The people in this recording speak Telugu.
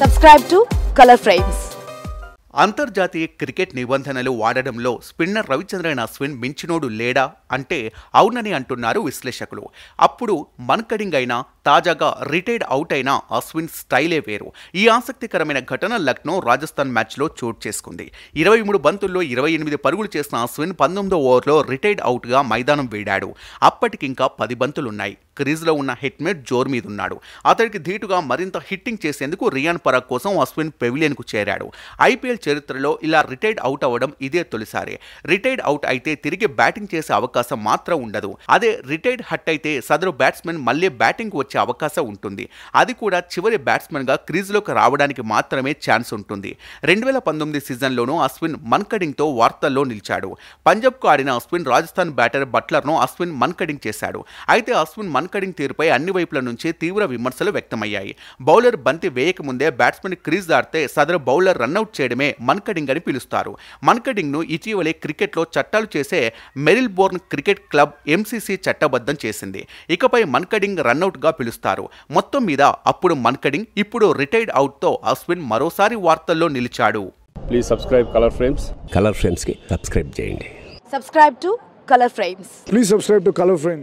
సబ్స్క్రైబ్ టు కలర్ ఫ్రేమ్స్ అంతర్జాతీయ క్రికెట్ నిబంధనలు వాడడంలో స్పిన్నర్ రవిచంద్రన్ అశ్విన్ మించినోడు లేడా అంటే అవునని అంటున్నారు విశ్లేషకులు అప్పుడు మన్కడింగ్ అయినా తాజాగా రిటైర్డ్ అవుట్ అయిన అశ్విన్ స్టైలే వేరు ఈ ఆసక్తికరమైన ఘటన లక్నో రాజస్థాన్ మ్యాచ్లో చోటు చేసుకుంది ఇరవై మూడు బంతుల్లో ఇరవై ఎనిమిది పరుగులు చేసిన అశ్విన్ పంతొమ్మిదో ఓవర్లో రిటైర్డ్ అవుట్గా మైదానం వీడాడు అప్పటికింకా పది బంతులున్నాయి క్రీజ్లో ఉన్న హిట్మేట్ జోర్ మీద ఉన్నాడు అతడికి ధీటుగా మరింత హిట్టింగ్ చేసేందుకు రియాన్ పరాగ్ కోసం అశ్విన్ పెవిలియన్కు చేరాడు ఐపీఎల్ చరిత్రలో ఇలా రిటైర్డ్ అవుట్ అవ్వడం ఇదే తొలిసారి రిటైర్డ్ అవుట్ అయితే తిరిగి బ్యాటింగ్ చేసే అవకాశం మాత్రం ఉండదు అదే రిటైర్డ్ హట్ అయితే సదరు బ్యాట్స్మెన్ మళ్ళీ బ్యాటింగ్ వచ్చే అవకాశం ఉంటుంది అది కూడా చివరి బ్యాట్స్మెన్గా క్రీజ్లోకి రావడానికి మాత్రమే ఛాన్స్ ఉంటుంది రెండు వేల పంతొమ్మిది సీజన్లోనూ అశ్విన్ మన్కడింగ్తో వార్తల్లో నిలిచాడు పంజాబ్కు ఆడిన అశ్విన్ రాజస్థాన్ బ్యాటర్ బట్లర్ను అశ్విన్ మన్కడింగ్ చేశాడు అయితే అశ్విన్ మన్ ఆంకరింగ్ తీరుపై అన్ని వైపుల నుంచి తీవ్ర విమర్శలు వ్యక్తమయ్యాయి బౌలర్ బంతి వేయకముందే బ్యాట్స్మెన్ క్రీజ్ దాటితే సదరు బౌలర్ రన్అట్ చేయడమే మన్కడింగ్ అని పిలుస్తారు మన్కడింగ్ను ఇటీవలే క్రికెట్లో చట్టాలు చేసే Marylebone cricket club MCC చట్టబద్ధం చేసింది ఇకపై మన్కడింగ్ రన్అట్గా పిలుస్తారు మొత్తం మీద అప్పుడు మన్కడింగ్ ఇప్పుడు రిటైర్డ్ అవుట్తో అశ్విన్ మరోసారి వార్తల్లో నిలిచాడు please subscribe colour frames colour ఫ్రేమ్స్కి సబ్స్క్రైబ్ చేయండి subscribe to colour frames please subscribe to colour frames